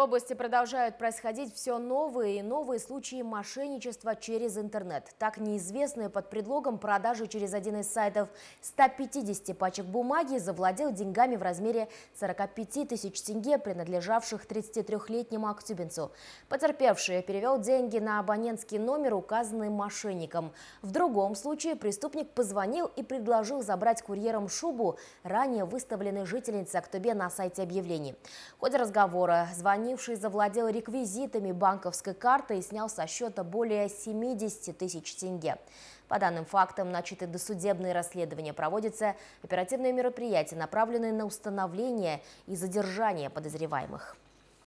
В области продолжают происходить все новые и новые случаи мошенничества через интернет. Так неизвестные под предлогом продажи через один из сайтов 150 пачек бумаги завладел деньгами в размере 45 тысяч тенге, принадлежавших 33-летнему актюбинцу. Потерпевший перевел деньги на абонентский номер, указанный мошенником. В другом случае преступник позвонил и предложил забрать курьером шубу, ранее выставленной жительницы Актубе на сайте объявлений. В ходе разговора звонил звонивший завладел реквизитами банковской карты и снял со счета более 70 тысяч тенге. По данным фактам, начаты досудебные расследования проводятся оперативные мероприятия, направленные на установление и задержание подозреваемых.